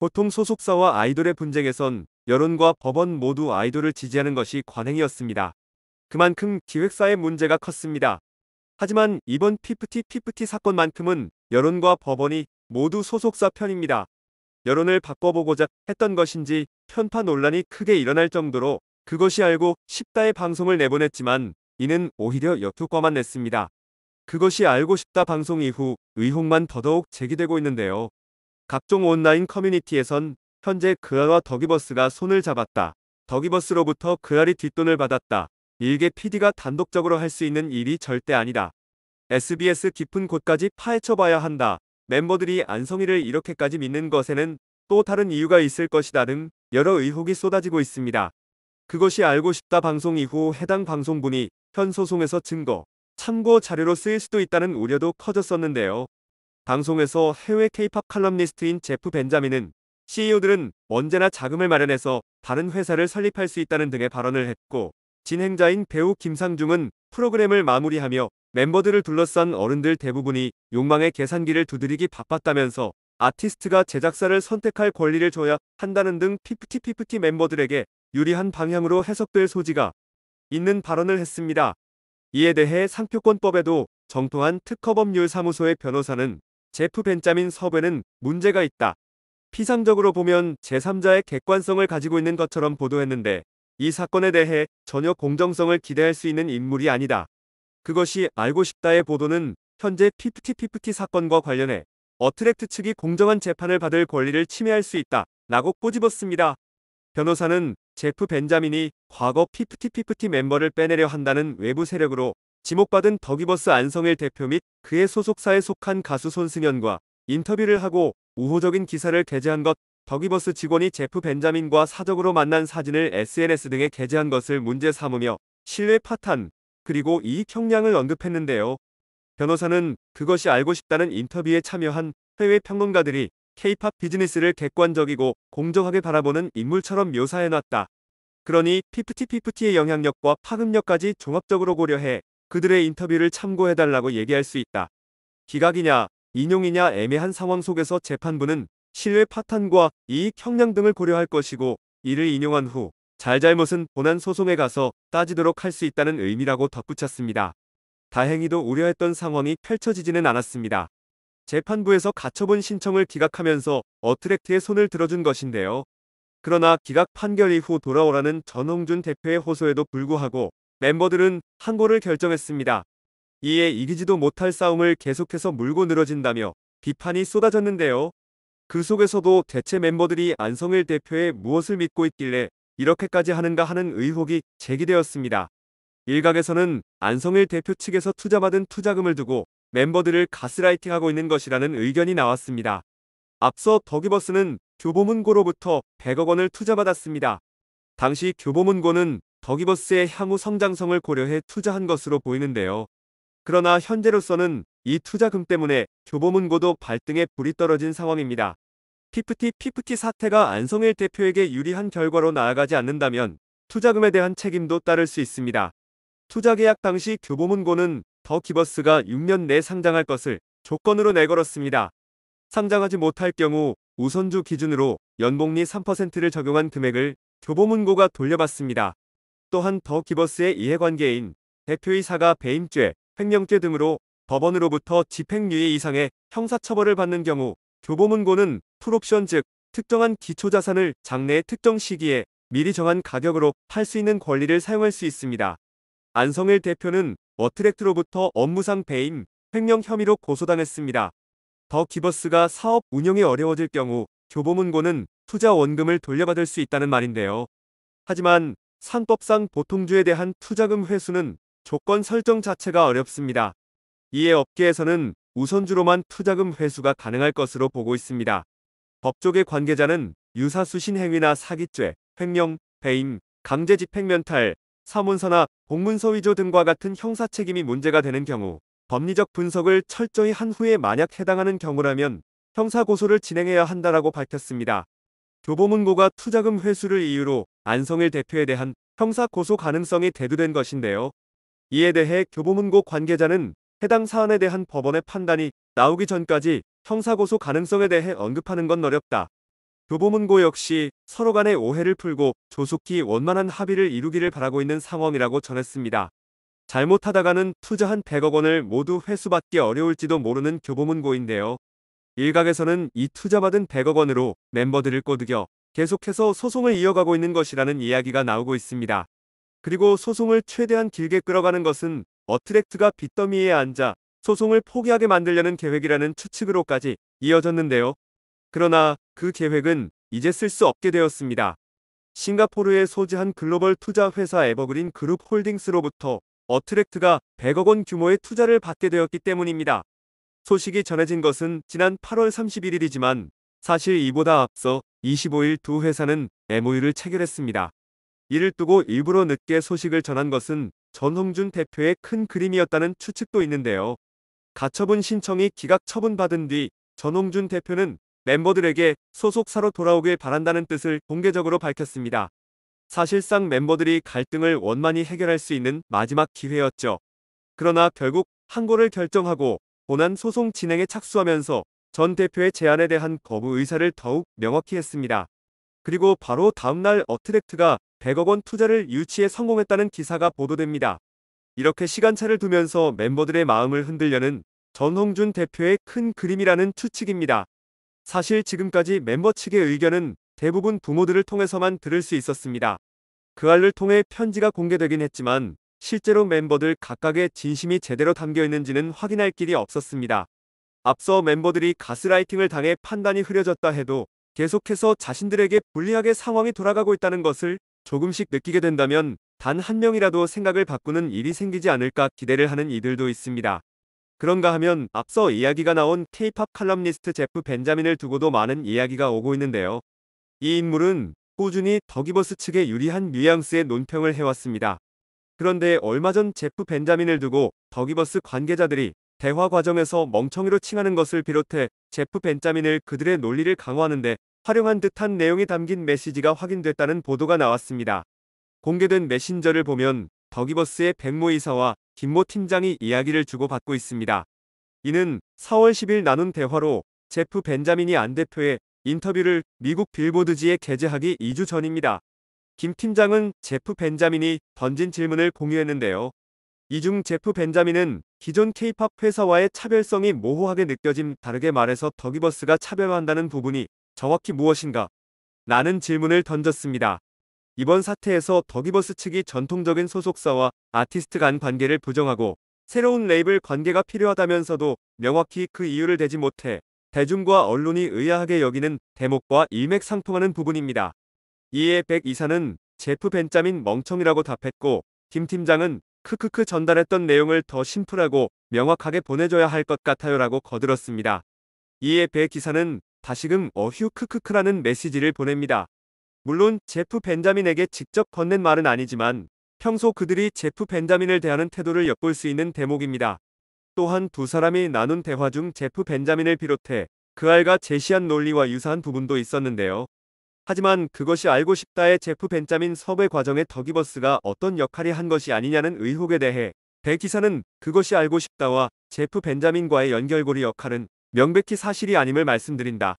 보통 소속사와 아이돌의 분쟁에선 여론과 법원 모두 아이돌을 지지하는 것이 관행이었습니다. 그만큼 기획사의 문제가 컸습니다. 하지만 이번 피프티 피프티 사건만큼은 여론과 법원이 모두 소속사 편입니다. 여론을 바꿔보고자 했던 것인지 편파 논란이 크게 일어날 정도로 그것이 알고 싶다의 방송을 내보냈지만 이는 오히려 역효과만 냈습니다. 그것이 알고 싶다 방송 이후 의혹만 더더욱 제기되고 있는데요. 각종 온라인 커뮤니티에선 현재 그아와 더기버스가 손을 잡았다. 더기버스로부터 그아리 뒷돈을 받았다. 일개 PD가 단독적으로 할 수 있는 일이 절대 아니다. SBS 깊은 곳까지 파헤쳐봐야 한다. 멤버들이 안성희를 이렇게까지 믿는 것에는 또 다른 이유가 있을 것이다 등 여러 의혹이 쏟아지고 있습니다. 그것이 알고 싶다 방송 이후 해당 방송분이 현 소송에서 증거, 참고 자료로 쓰일 수도 있다는 우려도 커졌었는데요. 방송에서 해외 케이팝 칼럼니스트인 제프 벤자민은 CEO들은 언제나 자금을 마련해서 다른 회사를 설립할 수 있다는 등의 발언을 했고 진행자인 배우 김상중은 프로그램을 마무리하며 멤버들을 둘러싼 어른들 대부분이 욕망의 계산기를 두드리기 바빴다면서 아티스트가 제작사를 선택할 권리를 줘야 한다는 등 피프티피프티 멤버들에게 유리한 방향으로 해석될 소지가 있는 발언을 했습니다. 이에 대해 상표권법에도 정통한 특허법률 사무소의 변호사는 제프 벤자민 서브는 문제가 있다. 피상적으로 보면 제3자의 객관성을 가지고 있는 것처럼 보도했는데 이 사건에 대해 전혀 공정성을 기대할 수 있는 인물이 아니다. 그것이 알고 싶다의 보도는 현재 피프티피프티 사건과 관련해 어트랙트 측이 공정한 재판을 받을 권리를 침해할 수 있다. 라고 꼬집었습니다. 변호사는 제프 벤자민이 과거 피프티피프티 멤버를 빼내려 한다는 외부 세력으로 지목받은 더기버스 안성일 대표 및 그의 소속사에 속한 가수 손승연과 인터뷰를 하고 우호적인 기사를 게재한 것, 더기버스 직원이 제프 벤자민과 사적으로 만난 사진을 SNS 등에 게재한 것을 문제 삼으며 신뢰 파탄, 그리고 이익 형량을 언급했는데요. 변호사는 그것이 알고 싶다는 인터뷰에 참여한 해외 평론가들이 K-POP 비즈니스를 객관적이고 공정하게 바라보는 인물처럼 묘사해놨다. 그러니 피프티피프티의 영향력과 파급력까지 종합적으로 고려해 그들의 인터뷰를 참고해달라고 얘기할 수 있다. 기각이냐 인용이냐 애매한 상황 속에서 재판부는 신뢰 파탄과 이익 형량 등을 고려할 것이고 이를 인용한 후 잘잘못은 본안 소송에 가서 따지도록 할 수 있다는 의미라고 덧붙였습니다. 다행히도 우려했던 상황이 펼쳐지지는 않았습니다. 재판부에서 가처분 신청을 기각하면서 어트랙트의 손을 들어준 것인데요. 그러나 기각 판결 이후 돌아오라는 전홍준 대표의 호소에도 불구하고 멤버들은 항고를 결정했습니다. 이에 이기지도 못할 싸움을 계속해서 물고 늘어진다며 비판이 쏟아졌는데요. 그 속에서도 대체 멤버들이 안성일 대표의 무엇을 믿고 있길래 이렇게까지 하는가 하는 의혹이 제기되었습니다. 일각에서는 안성일 대표 측에서 투자받은 투자금을 두고 멤버들을 가스라이팅하고 있는 것이라는 의견이 나왔습니다. 앞서 더기버스는 교보문고로부터 100억 원을 투자받았습니다. 당시 교보문고는 더기버스의 향후 성장성을 고려해 투자한 것으로 보이는데요. 그러나 현재로서는 이 투자금 때문에 교보문고도 발등에 불이 떨어진 상황입니다. 피프티 피프티 사태가 안성일 대표에게 유리한 결과로 나아가지 않는다면 투자금에 대한 책임도 따를 수 있습니다. 투자 계약 당시 교보문고는 더기버스가 6년 내 상장할 것을 조건으로 내걸었습니다. 상장하지 못할 경우 우선주 기준으로 연봉리 3%를 적용한 금액을 교보문고가 돌려받습니다. 또한 더 기버스의 이해관계인 대표이사가 배임죄, 횡령죄 등으로 법원으로부터 집행유예 이상의 형사처벌을 받는 경우 교보문고는 풀옵션 즉 특정한 기초자산을 장래의 특정 시기에 미리 정한 가격으로 팔 수 있는 권리를 사용할 수 있습니다. 안성일 대표는 어트랙트로부터 업무상 배임, 횡령 혐의로 고소당했습니다. 더 기버스가 사업 운영이 어려워질 경우 교보문고는 투자 원금을 돌려받을 수 있다는 말인데요. 하지만 산법상 보통주에 대한 투자금 회수는 조건 설정 자체가 어렵습니다. 이에 업계에서는 우선주로만 투자금 회수가 가능할 것으로 보고 있습니다. 법조계 관계자는 유사수신 행위나 사기죄, 횡령, 배임, 강제집행면탈, 사문서나 공문서 위조 등과 같은 형사 책임이 문제가 되는 경우 법리적 분석을 철저히 한 후에 만약 해당하는 경우라면 형사 고소를 진행해야 한다라고 밝혔습니다. 교보문고가 투자금 회수를 이유로 안성일 대표에 대한 형사 고소 가능성이 대두된 것인데요. 이에 대해 교보문고 관계자는 해당 사안에 대한 법원의 판단이 나오기 전까지 형사고소 가능성에 대해 언급하는 건 어렵다. 교보문고 역시 서로 간의 오해를 풀고 조속히 원만한 합의를 이루기를 바라고 있는 상황이라고 전했습니다. 잘못하다가는 투자한 100억 원을 모두 회수받기 어려울지도 모르는 교보문고인데요. 일각에서는 이 투자받은 100억 원으로 멤버들을 꼬드겨 계속해서 소송을 이어가고 있는 것이라는 이야기가 나오고 있습니다. 그리고 소송을 최대한 길게 끌어가는 것은 어트랙트가 빚더미에 앉아 소송을 포기하게 만들려는 계획이라는 추측으로까지 이어졌는데요. 그러나 그 계획은 이제 쓸 수 없게 되었습니다. 싱가포르에 소재한 글로벌 투자 회사 에버그린 그룹 홀딩스로부터 어트랙트가 100억 원 규모의 투자를 받게 되었기 때문입니다. 소식이 전해진 것은 지난 8월 31일이지만 사실 이보다 앞서 25일 두 회사는 MOU를 체결했습니다. 이를 두고 일부러 늦게 소식을 전한 것은 전홍준 대표의 큰 그림이었다는 추측도 있는데요. 가처분 신청이 기각 처분받은 뒤 전홍준 대표는 멤버들에게 소속사로 돌아오길 바란다는 뜻을 공개적으로 밝혔습니다. 사실상 멤버들이 갈등을 원만히 해결할 수 있는 마지막 기회였죠. 그러나 결국 항고를 결정하고 본안 소송 진행에 착수하면서 전 대표의 제안에 대한 거부 의사를 더욱 명확히 했습니다. 그리고 바로 다음날 어트랙트가 100억 원 투자를 유치에 성공했다는 기사가 보도됩니다. 이렇게 시간차를 두면서 멤버들의 마음을 흔들려는 전홍준 대표의 큰 그림이라는 추측입니다. 사실 지금까지 멤버 측의 의견은 대부분 부모들을 통해서만 들을 수 있었습니다. 그 알을 통해 편지가 공개되긴 했지만 실제로 멤버들 각각의 진심이 제대로 담겨 있는지는 확인할 길이 없었습니다. 앞서 멤버들이 가스라이팅을 당해 판단이 흐려졌다 해도 계속해서 자신들에게 불리하게 상황이 돌아가고 있다는 것을 조금씩 느끼게 된다면 단 한 명이라도 생각을 바꾸는 일이 생기지 않을까 기대를 하는 이들도 있습니다. 그런가 하면 앞서 이야기가 나온 k p o p 칼럼니스트 제프 벤자민을 두고도 많은 이야기가 오고 있는데요. 이 인물은 꾸준히 더기버스 측에 유리한 뉘앙스의 논평을 해왔습니다. 그런데 얼마 전 제프 벤자민을 두고 더기버스 관계자들이 대화 과정에서 멍청이로 칭하는 것을 비롯해 제프 벤자민을 그들의 논리를 강화하는데 활용한 듯한 내용이 담긴 메시지가 확인됐다는 보도가 나왔습니다. 공개된 메신저를 보면 더기버스의 백모 이사와 김모 팀장이 이야기를 주고받고 있습니다. 이는 4월 10일 나눈 대화로 제프 벤자민이 안 대표의 인터뷰를 미국 빌보드지에 게재하기 2주 전입니다. 김 팀장은 제프 벤자민이 던진 질문을 공유했는데요. 이 중 제프 벤자민은 기존 케이팝 회사와의 차별성이 모호하게 느껴짐 다르게 말해서 더기버스가 차별화한다는 부분이 정확히 무엇인가? 라는 질문을 던졌습니다. 이번 사태에서 더기버스 측이 전통적인 소속사와 아티스트 간 관계를 부정하고 새로운 레이블 관계가 필요하다면서도 명확히 그 이유를 대지 못해 대중과 언론이 의아하게 여기는 대목과 일맥상통하는 부분입니다. 이에 백 이사는 제프 벤자민 멍청이라고 답했고 김 팀장은 크크크 전달했던 내용을 더 심플하고 명확하게 보내줘야 할 것 같아요라고 거들었습니다. 이에 배 기사는 다시금 어휴 크크크라는 메시지를 보냅니다. 물론 제프 벤자민에게 직접 건넨 말은 아니지만 평소 그들이 제프 벤자민을 대하는 태도를 엿볼 수 있는 대목입니다. 또한 두 사람이 나눈 대화 중 제프 벤자민을 비롯해 그 알가 제시한 논리와 유사한 부분도 있었는데요. 하지만 그것이 알고 싶다의 제프 벤자민 섭외 과정에 더기버스가 어떤 역할이 한 것이 아니냐는 의혹에 대해 백 기사는 그것이 알고 싶다와 제프 벤자민과의 연결고리 역할은 명백히 사실이 아님을 말씀드린다.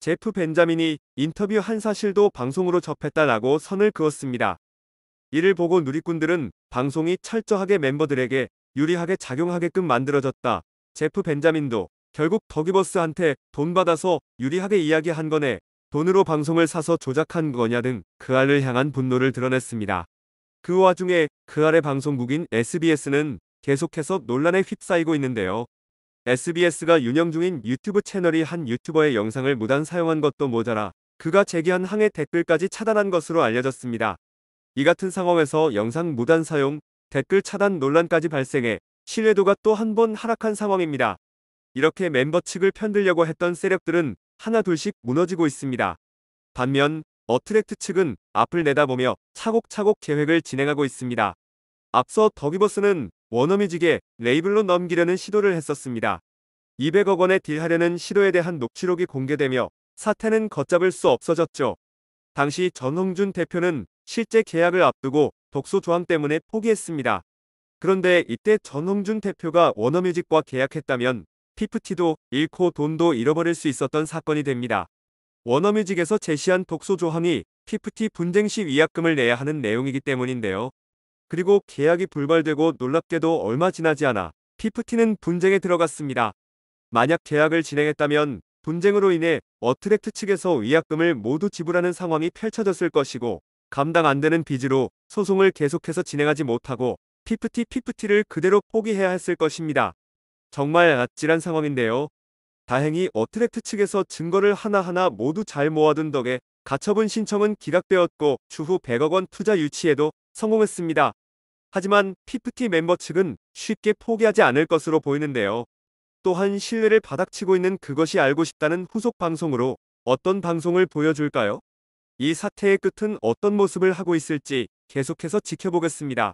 제프 벤자민이 인터뷰 한 사실도 방송으로 접했다라고 선을 그었습니다. 이를 보고 누리꾼들은 방송이 철저하게 멤버들에게 유리하게 작용하게끔 만들어졌다. 제프 벤자민도 결국 더기버스한테 돈 받아서 유리하게 이야기한 거네 돈으로 방송을 사서 조작한 거냐 등 그알을 향한 분노를 드러냈습니다. 그 와중에 그알의 방송국인 SBS는 계속해서 논란에 휩싸이고 있는데요. SBS가 운영 중인 유튜브 채널이 한 유튜버의 영상을 무단 사용한 것도 모자라 그가 제기한 항해 댓글까지 차단한 것으로 알려졌습니다. 이 같은 상황에서 영상 무단 사용, 댓글 차단 논란까지 발생해 신뢰도가 또 한 번 하락한 상황입니다. 이렇게 멤버 측을 편들려고 했던 세력들은 하나둘씩 무너지고 있습니다. 반면 어트랙트 측은 앞을 내다보며 차곡차곡 계획을 진행하고 있습니다. 앞서 더기버스는 워너뮤직에 레이블로 넘기려는 시도를 했었습니다. 200억 원에 딜하려는 시도에 대한 녹취록이 공개되며 사태는 걷잡을 수 없어졌죠. 당시 전홍준 대표는 실제 계약을 앞두고 독소 조항 때문에 포기했습니다. 그런데 이때 전홍준 대표가 워너뮤직과 계약했다면 피프티도 잃고 돈도 잃어버릴 수 있었던 사건이 됩니다. 워너뮤직에서 제시한 독소 조항이 피프티 분쟁 시 위약금을 내야 하는 내용이기 때문인데요. 그리고 계약이 불발되고 놀랍게도 얼마 지나지 않아 피프티는 분쟁에 들어갔습니다. 만약 계약을 진행했다면 분쟁으로 인해 어트랙트 측에서 위약금을 모두 지불하는 상황이 펼쳐졌을 것이고 감당 안 되는 빚으로 소송을 계속해서 진행하지 못하고 피프티 피프티를 그대로 포기해야 했을 것입니다. 정말 아찔한 상황인데요. 다행히 어트랙트 측에서 증거를 하나하나 모두 잘 모아둔 덕에 가처분 신청은 기각되었고 추후 100억 원 투자 유치에도 성공했습니다. 하지만 p 프 t 멤버 측은 쉽게 포기하지 않을 것으로 보이는데요. 또한 신뢰를 바닥치고 있는 그것이 알고 싶다는 후속 방송으로 어떤 방송을 보여줄까요? 이 사태의 끝은 어떤 모습을 하고 있을지 계속해서 지켜보겠습니다.